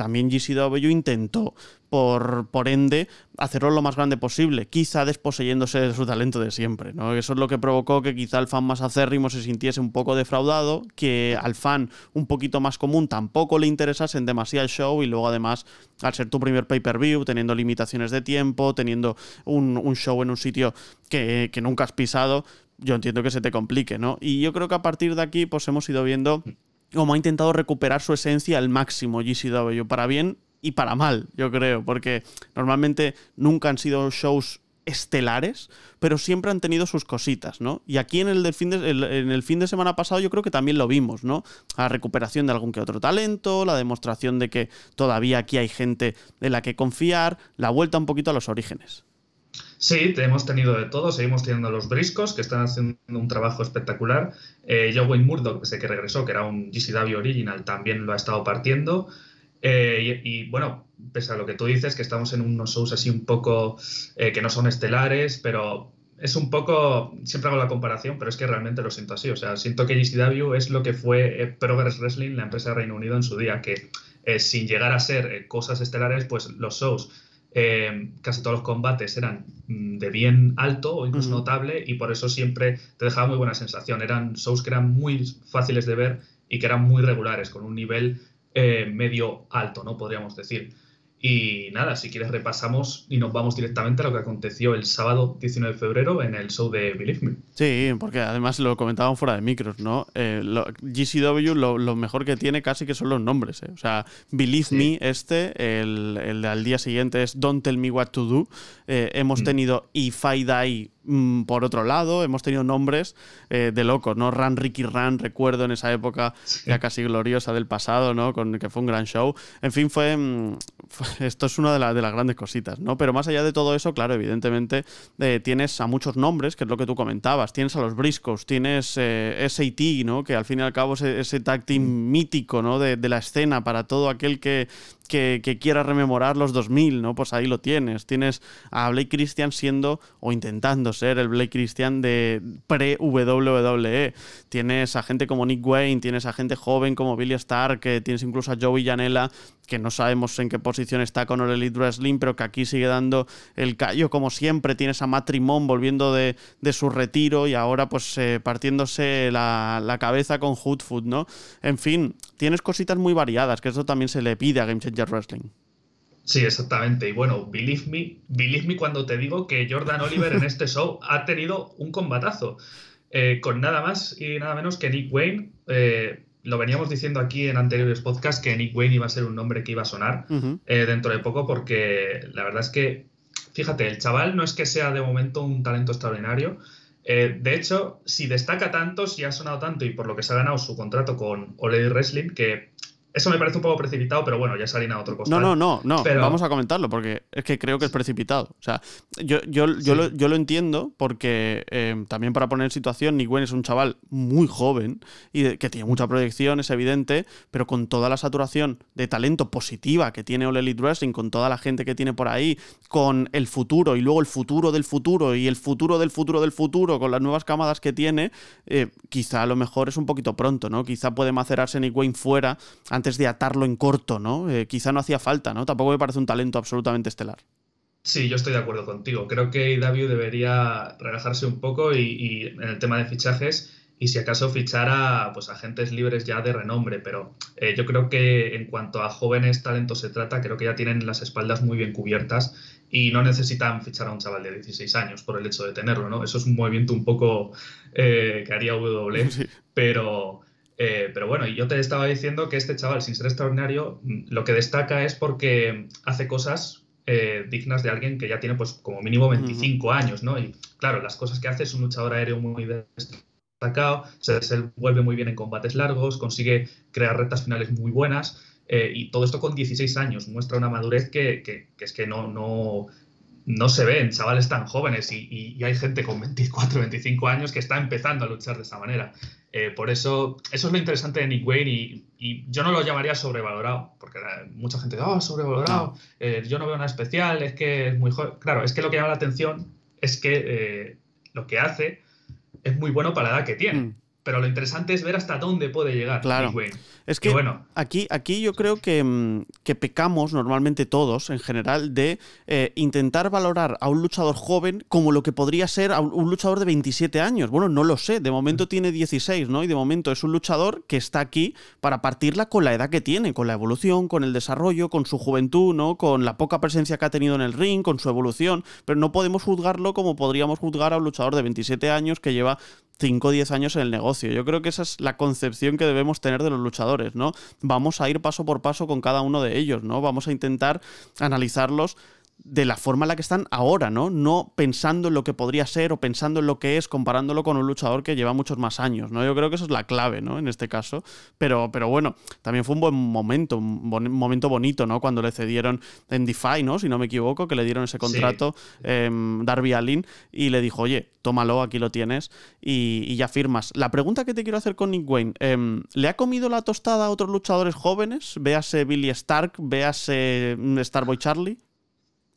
también GCW intentó, por, por ende, hacerlo lo más grande posible, quizá desposeyéndose de su talento de siempre. Eso es lo que provocó que quizá el fan más acérrimo se sintiese un poco defraudado, que al fan un poquito más común tampoco le interesase en demasiado el show y luego además, al ser tu primer pay-per-view, teniendo limitaciones de tiempo, teniendo un, show en un sitio que, que nunca has pisado, yo entiendo que se te complique, ¿no? Y yo creo que a partir de aquí, pues hemos ido viendo como ha intentado recuperar su esencia al máximo GCW, para bien y para mal, yo creo, porque normalmente nunca han sido shows estelares, pero siempre han tenido sus cositas, ¿no? Y aquí en el, fin de, en el fin de semana pasado yo creo que también lo vimos, ¿no? La recuperación de algún que otro talento, la demostración de que todavía aquí hay gente de la que confiar, la vuelta un poquito a los orígenes. Sí, hemos tenido de todo. Seguimos teniendo a los briscos, que están haciendo un trabajo espectacular. Eh, Wayne Murdoch, sé que regresó, que era un GCW original, también lo ha estado partiendo. Eh, y, bueno, pese a lo que tú dices, que estamos en unos shows así un poco eh, que no son estelares, pero es un poco, siempre hago la comparación, pero es que realmente lo siento así. O sea, siento que GCW es lo que fue eh, Progress Wrestling, la empresa de Reino Unido en su día, que sin llegar a ser cosas estelares, pues los shows eh, casi todos los combates eran mm, de bien alto o incluso notable y por eso siempre te dejaba muy buena sensación. Eran shows que eran muy fáciles de ver y que eran muy regulares, con un nivel eh, medio alto, ¿no? Podríamos decir. Y nada, si quieres repasamos y nos vamos directamente a lo que aconteció el sábado 19 de febrero en el show de Believe Me. Sí, porque además lo comentaban fuera de micros, ¿no? Eh, lo, GCW lo, mejor que tiene casi que son los nombres, ¿eh? O sea, Believe Me este, el, el, al día siguiente es Don't Tell Me What To Do. Eh, hemos mm. tenido If I Die Mm, por otro lado, hemos tenido nombres eh, de locos, ¿no? Ran Ricky Ran, recuerdo en esa época ya casi gloriosa del pasado, ¿no? Con, que fue un gran show. En fin, fue. Mm, esto es una de, las grandes cositas, ¿no? Pero más allá de todo eso, claro, evidentemente eh, tienes a muchos nombres, que es lo que tú comentabas. Tienes a los Briscos, tienes eh, SAT, ¿no? Que al fin y al cabo es e, ese tag team mítico, ¿no? de la escena para todo aquel que que, quiera rememorar los 2000, ¿no? Pues ahí lo tienes. Tienes a Blake Christian siendo o intentando ser el Blake Christian de pre-WWE. Tienes a gente como Nick Wayne, tienes a gente joven como Billy Stark, que eh, tienes incluso a Joey Janela, que no sabemos en qué posición está con el Elite Wrestling, pero que aquí sigue dando el callo como siempre. Tienes a Matrimon volviendo de, su retiro y ahora pues eh, partiéndose la, cabeza con Hoodfoot, ¿no? En fin, tienes cositas muy variadas, que eso también se le pide a Game Wrestling. Sí, exactamente. Y bueno, believe me, believe me cuando te digo que Jordan Oliver en este show ha tenido un combatazo. Eh, con nada más y nada menos que Nick Wayne. Eh, lo veníamos diciendo aquí en anteriores podcasts que Nick Wayne iba a ser un nombre que iba a sonar eh, dentro de poco, porque la verdad es que, fíjate, el chaval no es que sea de momento un talento extraordinario. de hecho, si destaca tanto, si ha sonado tanto y por lo que se ha ganado su contrato con Ole Wrestling, que eso me parece un poco precipitado, pero bueno, ya salí harina otro costal. No, no, no, no. Vamos a comentarlo porque es que creo que es precipitado. O sea, yo, yo, lo, yo lo, entiendo porque eh, también para poner en situación, Nick Wayne es un chaval muy joven y que tiene mucha proyección, es evidente, pero con toda la saturación de talento positiva que tiene All Elite Wrestling, con toda la gente que tiene por ahí, con el futuro y luego el futuro del futuro y el futuro del futuro del futuro, con las nuevas camadas que tiene, eh, quizá a lo mejor es un poquito pronto, ¿no? Quizá puede macerarse Nick Wayne fuera antes de atarlo en corto, ¿no? Eh, quizá no hacía falta, ¿no? Tampoco me parece un talento absolutamente estelar. Sí, yo estoy de acuerdo contigo. Creo que W debería relajarse un poco y, en el tema de fichajes y si acaso fichar a pues, agentes libres ya de renombre, pero eh, yo creo que en cuanto a jóvenes talentos se trata, creo que ya tienen las espaldas muy bien cubiertas y no necesitan fichar a un chaval de 16 años por el hecho de tenerlo, ¿no? Eso es un movimiento un poco eh, que haría W, pero eh, pero bueno, yo te estaba diciendo que este chaval, sin ser extraordinario, mm, lo que destaca es porque hace cosas eh, dignas de alguien que ya tiene pues como mínimo 25 años, ¿no? Y claro, las cosas que hace es un luchador aéreo muy destacado, se, vuelve muy bien en combates largos, consigue crear retas finales muy buenas. Eh, y todo esto con 16 años muestra una madurez que, es que no, no, no se en chavales tan jóvenes y, hay gente con 24, 25 años que está empezando a luchar de esa manera. Eh, por eso, eso es lo interesante de Nick Wayne y, yo no lo llamaría sobrevalorado, porque eh, mucha gente dice, oh, ah, sobrevalorado, eh, yo no veo nada especial, es que es muy joven. Claro, es que lo que llama la atención es que lo que hace es muy bueno para la edad que tiene. Mm pero lo interesante es ver hasta dónde puede llegar. Claro. Es que bueno. aquí, aquí yo creo que, mm, pecamos normalmente todos en general de eh, intentar valorar a un luchador joven como lo que podría ser a un, un, luchador de 27 años. Bueno, no lo sé, de momento tiene 16, ¿no? Y de momento es un luchador que está aquí para partirla con la edad que tiene, con la evolución, con el desarrollo, con su juventud, ¿no? Con la poca presencia que ha tenido en el ring, con su evolución, pero no podemos juzgarlo como podríamos juzgar a un luchador de 27 años que lleva 5 o 10 años en el negocio. Yo creo que esa es la concepción que debemos tener de los luchadores, ¿no? Vamos a ir paso por paso con cada uno de ellos, ¿no? Vamos a intentar analizarlos de la forma en la que están ahora, ¿no? No pensando en lo que podría ser o pensando en lo que es, comparándolo con un luchador que lleva muchos más años, ¿no? Yo creo que eso es la clave, ¿no? En este caso. Pero, pero bueno, también fue un buen momento, un, momento bonito, ¿no? Cuando le cedieron en DeFi, ¿no? Si no me equivoco, que le dieron ese contrato em, Darby Allin y le dijo, oye, tómalo, aquí lo tienes y, ya firmas. La pregunta que te quiero hacer con Nick Wayne, em, ¿le ha comido la tostada a otros luchadores jóvenes? Véase Billy Stark, véase mm, Starboy Charlie.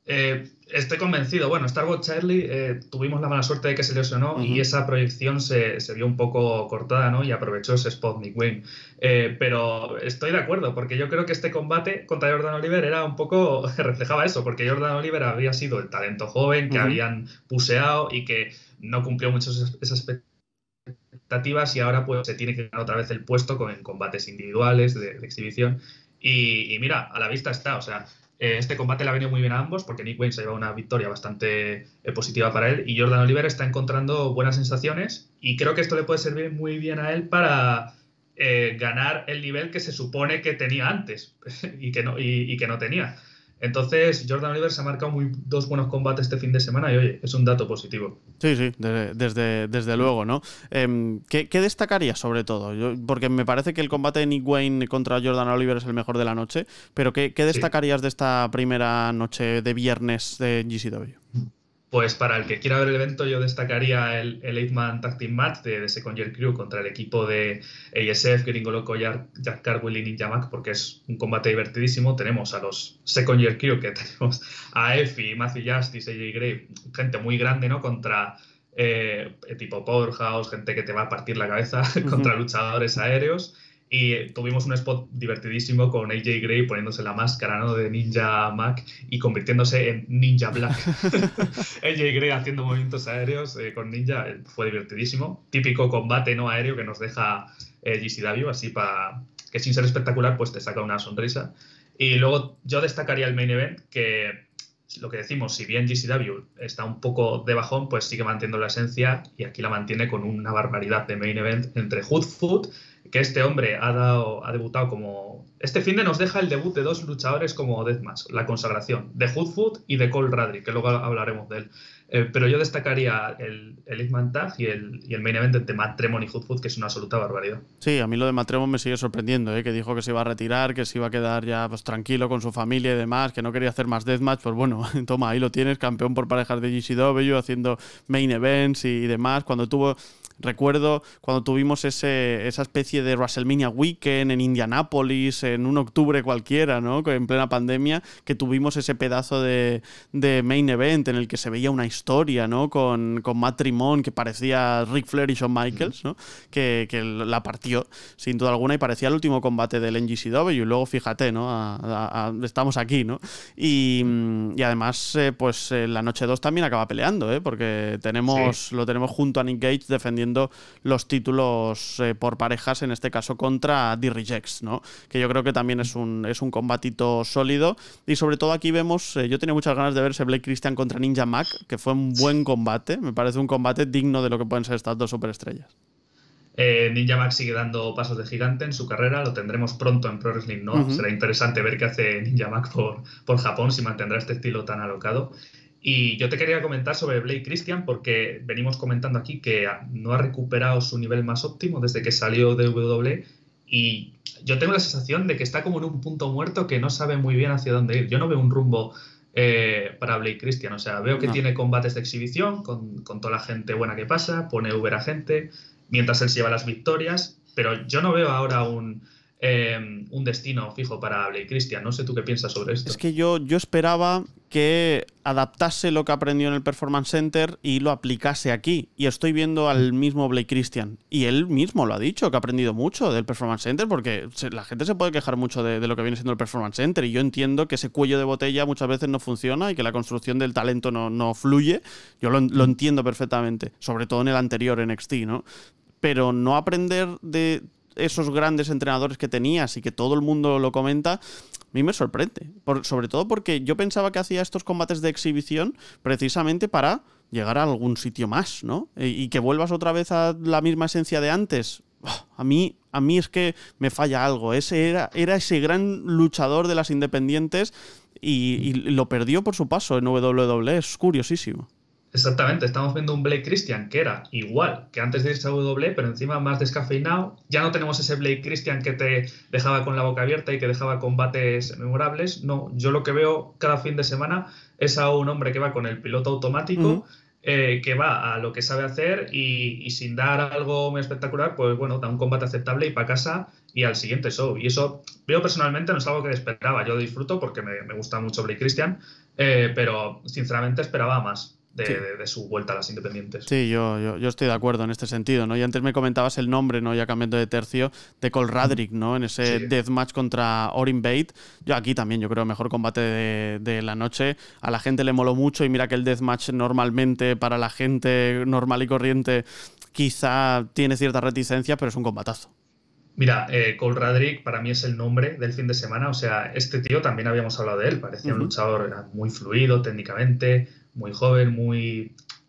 Eh, estoy convencido. Bueno, Star Wars Charlie eh, tuvimos la mala suerte de que se lesionó y esa proyección se, vio un poco cortada, ¿no? Y aprovechó ese spot Nick Wayne. Eh, pero estoy de acuerdo, porque yo creo que este combate contra Jordan Oliver era un poco. reflejaba eso, porque Jordan Oliver había sido el talento joven que habían puseado y que no cumplió muchas esas expectativas y ahora pues se tiene que ganar otra vez el puesto con combates individuales de, exhibición. y mira, a la vista está, o sea, eh, este combate le ha venido muy bien a ambos porque Nick Wayne se lleva una victoria bastante eh, positiva para él y Jordan Oliver está encontrando buenas sensaciones y creo que esto le puede servir muy bien a él para eh, ganar el nivel que se supone que tenía antes y que y que no tenía. Entonces, Jordan Oliver se ha marcado dos buenos combates este fin de semana y, oye, es un dato positivo. Sí, sí, desde, desde, luego, ¿no? Em, ¿qué, destacarías destacaría sobre todo? porque me parece que el combate de Nick Wayne contra Jordan Oliver es el mejor de la noche, pero ¿qué, destacarías de esta primera noche de viernes de GCW? Pues para el que quiera ver el evento, yo destacaría el, 8 Man Tactic Match de, Second Year Crew contra el equipo de ASF, Gringo Loco, Jack Cargill y Jamak, porque es un combate divertidísimo. Tenemos a los Second Year Crew, que tenemos a Effie, Matthew Justice, AJ Gray, gente muy grande, ¿no? Contra eh, tipo Powerhouse, gente que te va a partir la cabeza, contra luchadores aéreos. Y tuvimos un spot divertidísimo con AJ Gray poniéndose la máscara ¿no? de Ninja Mac y convirtiéndose en Ninja Black. AJ Gray haciendo movimientos aéreos eh, con Ninja eh, fue divertidísimo. Típico combate no aéreo que nos deja eh, GCW, así para que sin ser espectacular, pues te saca una sonrisa. Y luego yo destacaría el main event, que lo que decimos, si bien GCW está un poco de bajón, pues sigue manteniendo la esencia y aquí la mantiene con una barbaridad de main event entre Hood Food que este hombre ha, dado, ha debutado como... Este fin nos deja el debut de dos luchadores como Deathmatch, la consagración, de Hoodfoot y de Cole Radry, que luego hablaremos de él. Eh, pero yo destacaría el, el Hitman y el, y el main event entre Matremon y Hoodfoot, que es una absoluta barbaridad. Sí, a mí lo de Matremon me sigue sorprendiendo, ¿eh? que dijo que se iba a retirar, que se iba a quedar ya pues, tranquilo con su familia y demás, que no quería hacer más Deathmatch, pues bueno, toma, ahí lo tienes, campeón por parejas de GCW, haciendo main events y demás, cuando tuvo Recuerdo cuando tuvimos ese, esa especie de WrestleMania Weekend en Indianápolis, en un octubre cualquiera, ¿no? En plena pandemia, que tuvimos ese pedazo de, main event en el que se veía una historia, Con, con Matt que parecía Rick Flair y Shawn Michaels, ¿no? Que, la partió, sin duda alguna, y parecía el último combate del NGCW. Y luego, fíjate, ¿no? estamos aquí, ¿no? Y, mm, además, eh, pues eh, la noche 2 también acaba peleando, ¿eh? Porque tenemos, lo tenemos junto a Nick Gage defendiendo los títulos eh, por parejas, en este caso contra d Rejects ¿no? que yo creo que también es un, es un combatito sólido. Y sobre todo aquí vemos, eh, yo tenía muchas ganas de verse Blake Christian contra Ninja Mac, que fue un buen combate, me parece un combate digno de lo que pueden ser estas dos superestrellas. Eh, Ninja Mac sigue dando pasos de gigante en su carrera, lo tendremos pronto en Pro Wrestling Noah. Será interesante ver qué hace Ninja Mac por, por Japón si mantendrá este estilo tan alocado. Y yo te quería comentar sobre Blake Christian porque venimos comentando aquí que no ha recuperado su nivel más óptimo desde que salió de W e y yo tengo la sensación de que está como en un punto muerto que no sabe muy bien hacia dónde ir. Yo no veo un rumbo eh, para Blake Christian, o sea, veo que tiene combates de exhibición con, con, toda la gente buena que pasa, pone Uber a gente, mientras él se lleva las victorias, pero yo no veo ahora un, Em, un destino fijo para Blake Christian. No sé tú qué piensas sobre esto. Es que yo, yo esperaba que adaptase lo que aprendió en el Performance Center y lo aplicase aquí. Y estoy viendo al mismo Blake Christian. Y él mismo lo ha dicho, que ha aprendido mucho del Performance Center, porque la gente se puede quejar mucho de, lo que viene siendo el Performance Center. Y yo entiendo que ese cuello de botella muchas veces no funciona y que la construcción del talento no, fluye. Yo lo, lo entiendo perfectamente, sobre todo en el anterior NXT, ¿no? Pero no aprender de esos grandes entrenadores que tenías y que todo el mundo lo comenta, a mí me sorprende. sobre todo porque yo pensaba que hacía estos combates de exhibición precisamente para llegar a algún sitio más, ¿no? Y, que vuelvas otra vez a la misma esencia de antes. a mí, a mí es que me falla algo. Ese era, era ese gran luchador de las independientes y, y lo perdió por su paso en WWE. Es curiosísimo. Exactamente, estamos viendo un Blake Christian que era igual que antes de irse a W, pero encima más descafeinado. Ya no tenemos ese Blake Christian que te dejaba con la boca abierta y que dejaba combates memorables. No, yo lo que veo cada fin de semana es a un hombre que va con el piloto automático. Eh, que va a lo que sabe hacer y, sin dar algo muy espectacular, pues bueno, da un combate aceptable y para casa y al siguiente show. Y eso, veo personalmente no es algo que esperaba. Yo disfruto porque me, gusta mucho Blake Christian, eh, pero sinceramente esperaba más de, su vuelta a las independientes. Sí, yo, yo, estoy de acuerdo en este sentido, ¿no? Y antes me comentabas el nombre, ¿no? Ya cambiando de tercio, de Radrick ¿no? En ese deathmatch contra Orin Bate. Yo aquí también, yo creo, mejor combate de, de, la noche. A la gente le moló mucho y mira que el deathmatch normalmente para la gente normal y corriente quizá tiene cierta reticencia, pero es un combatazo. Mira, eh, Cole Radrick para mí es el nombre del fin de semana. O sea, este tío también habíamos hablado de él. Parecía un luchador muy fluido técnicamente, muy joven,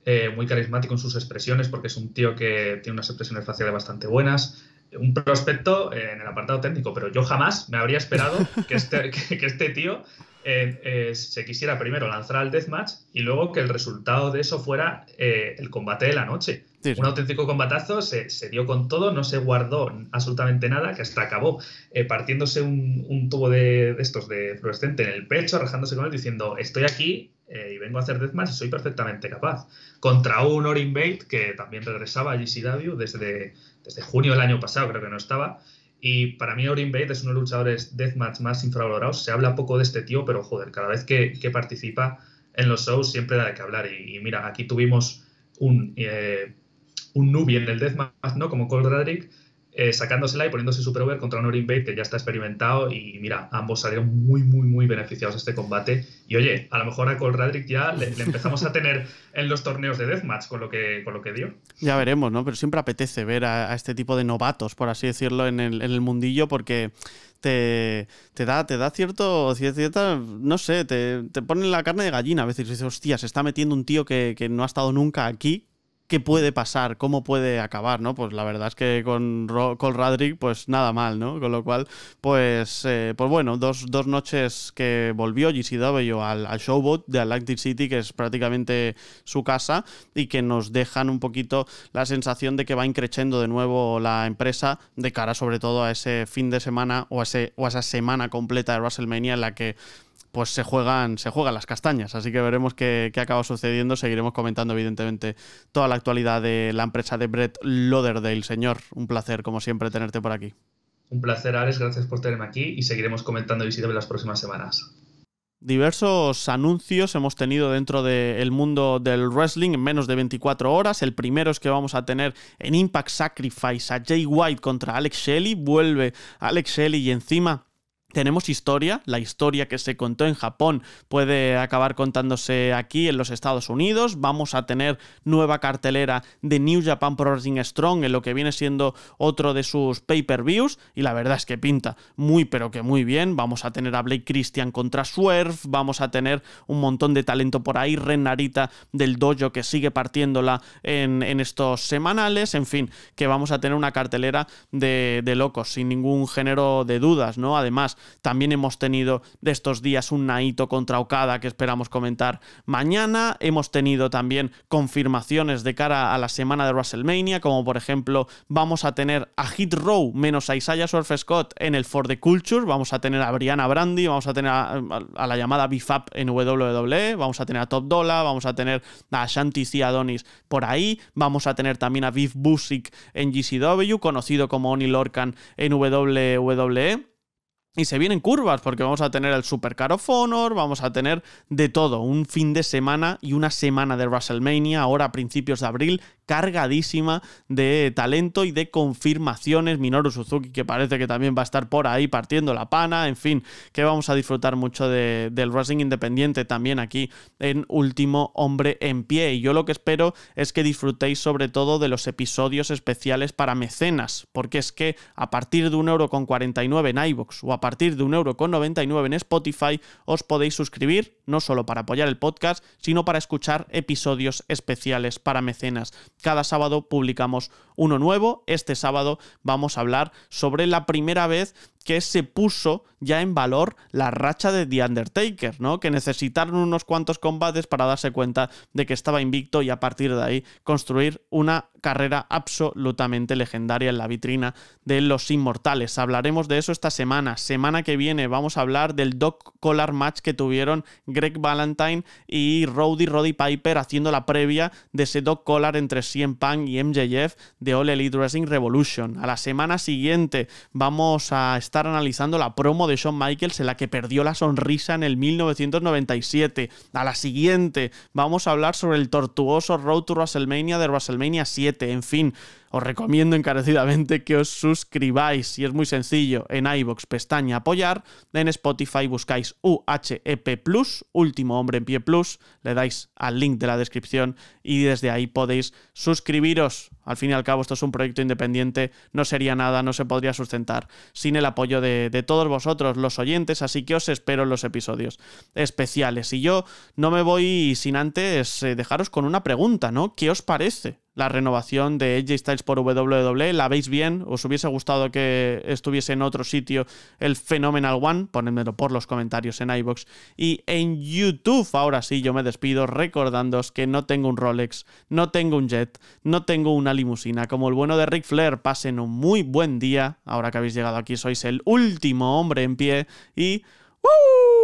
eh, muy, carismático en sus expresiones, porque es un tío que tiene unas expresiones faciales bastante buenas. Un prospecto eh, en el apartado técnico, pero yo jamás me habría esperado que este, que, este tío se quisiera primero lanzar al deathmatch y luego que el resultado de eso fuera el combate de la noche. Un auténtico combatazo, se, se, dio con todo, no se guardó absolutamente nada, que hasta acabó eh, partiéndose un, tubo de, estos de fluorescente en el pecho, rajándose con él, diciendo, estoy aquí eh, y vengo a hacer deathmatch y soy perfectamente capaz. Contra un Orin Bait, que también regresaba a GCW desde, desde junio del año pasado, creo que no estaba. Y para mí Orin Bait es uno de los luchadores deathmatch más infravalorados. Se habla poco de este tío, pero joder, cada vez que, participa en los shows siempre da de qué hablar. Y, mira, aquí tuvimos un... Eh, un noobie en el Deathmatch, ¿no? Como Cole Radrick, eh, sacándosela y poniéndose super contra un Invade que ya está experimentado y mira, ambos salieron muy, muy, muy beneficiados de este combate y oye, a lo mejor a Cole Radrick ya le, empezamos a tener en los torneos de Deathmatch con lo que, con lo que dio. Ya veremos, ¿no? Pero siempre apetece ver a, este tipo de novatos, por así decirlo, en el, mundillo porque te, da, te da cierto, cierta, no sé, te, ponen la carne de gallina a veces y dices, hostia, se está metiendo un tío que, que no ha estado nunca aquí qué puede pasar, cómo puede acabar, ¿no? Pues la verdad es que con, Col Radrick, pues nada mal, ¿no? Con lo cual, pues, eh, pues bueno, dos, noches que volvió GCW al, al Showboat de Atlantic City, que es prácticamente su casa, y que nos dejan un poquito la sensación de que va increchendo de nuevo la empresa, de cara sobre todo a ese fin de semana o a, o a esa semana completa de WrestleMania en la que pues se juegan, se juegan las castañas. Así que veremos qué, acaba sucediendo. Seguiremos comentando, evidentemente, toda la actualidad de la empresa de Brett Lauderdale. Señor, un placer, como siempre, tenerte por aquí. Un placer, Alex. Gracias por tenerme aquí y seguiremos comentando sitio en las próximas semanas. Diversos anuncios hemos tenido dentro del mundo del wrestling en menos de 24 horas. El primero es que vamos a tener en Impact Sacrifice a Jay White contra Alex Shelley. Vuelve Alex Shelley y encima tenemos historia, la historia que se contó en Japón puede acabar contándose aquí en los Estados Unidos, vamos a tener nueva cartelera de New Japan Pro Wrestling Strong en lo que viene siendo otro de sus pay-per-views y la verdad es que pinta muy pero que muy bien, vamos a tener a Blake Christian contra Swerve, vamos a tener un montón de talento por ahí, Ren Narita del dojo que sigue partiéndola en, en estos semanales, en fin, que vamos a tener una cartelera de, de locos, sin ningún género de dudas, ¿no? Además, también hemos tenido de estos días un Naito contra Okada que esperamos comentar mañana. Hemos tenido también confirmaciones de cara a la semana de WrestleMania, como por ejemplo vamos a tener a Hit Row menos a Isaiah Surf Scott en el For the Culture, vamos a tener a Brianna Brandy, vamos a tener a, la llamada BFAP en WWE, vamos a tener a Top Dollar, vamos a tener a Shanti C. Adonis por ahí, vamos a tener también a Viv Busick en GCW, conocido como Oni Lorcan en WWE. Y se vienen curvas porque vamos a tener el Super of Honor, vamos a tener de todo, un fin de semana y una semana de WrestleMania, ahora a principios de abril, cargadísima de talento y de confirmaciones. Minoru Suzuki, que parece que también va a estar por ahí partiendo la pana, en fin, que vamos a disfrutar mucho del wrestling independiente también aquí en Último Hombre en Pie. Y yo lo que espero es que disfrutéis sobre todo de los episodios especiales para mecenas, porque es que a partir de 1,49€ en iVox o a a partir de 1,99€ en Spotify os podéis suscribir, no solo para apoyar el podcast, sino para escuchar episodios especiales para mecenas. Cada sábado publicamos uno nuevo. Este sábado vamos a hablar sobre la primera vez que se puso ya en valor la racha de The Undertaker, ¿no? Que necesitaron unos cuantos combates para darse cuenta de que estaba invicto y a partir de ahí construir una carrera absolutamente legendaria en la vitrina de los inmortales. Hablaremos de eso esta semana. Semana que viene vamos a hablar del Doc Collar Match que tuvieron Greg Valentine y Roddy Roddy Piper haciendo la previa de ese Doc Collar entre CM Punk y MJF de All Elite Wrestling Revolution. A la semana siguiente vamos a estar analizando la promo de Shawn Michaels en la que perdió la sonrisa en el 1997. A la siguiente vamos a hablar sobre el tortuoso Road to WrestleMania de WrestleMania 7. En fin, os recomiendo encarecidamente que os suscribáis. Y es muy sencillo, en iBox pestaña apoyar, en Spotify buscáis UHEP Plus, Último Hombre en Pie Plus, le dais al link de la descripción y desde ahí podéis suscribiros. Al fin y al cabo, esto es un proyecto independiente, no sería nada, no se podría sustentar sin el apoyo de, de todos vosotros, los oyentes, así que os espero en los episodios especiales. Y yo no me voy sin antes eh, dejaros con una pregunta, ¿no? ¿Qué os parece? la renovación de Edge Styles por WWE. ¿La veis bien? ¿Os hubiese gustado que estuviese en otro sitio el Phenomenal One? Ponedmelo por los comentarios en iBox y en YouTube. Ahora sí, yo me despido recordándoos que no tengo un Rolex, no tengo un jet, no tengo una limusina. Como el bueno de Rick Flair, pasen un muy buen día. Ahora que habéis llegado aquí, sois el último hombre en pie y... ¡uh!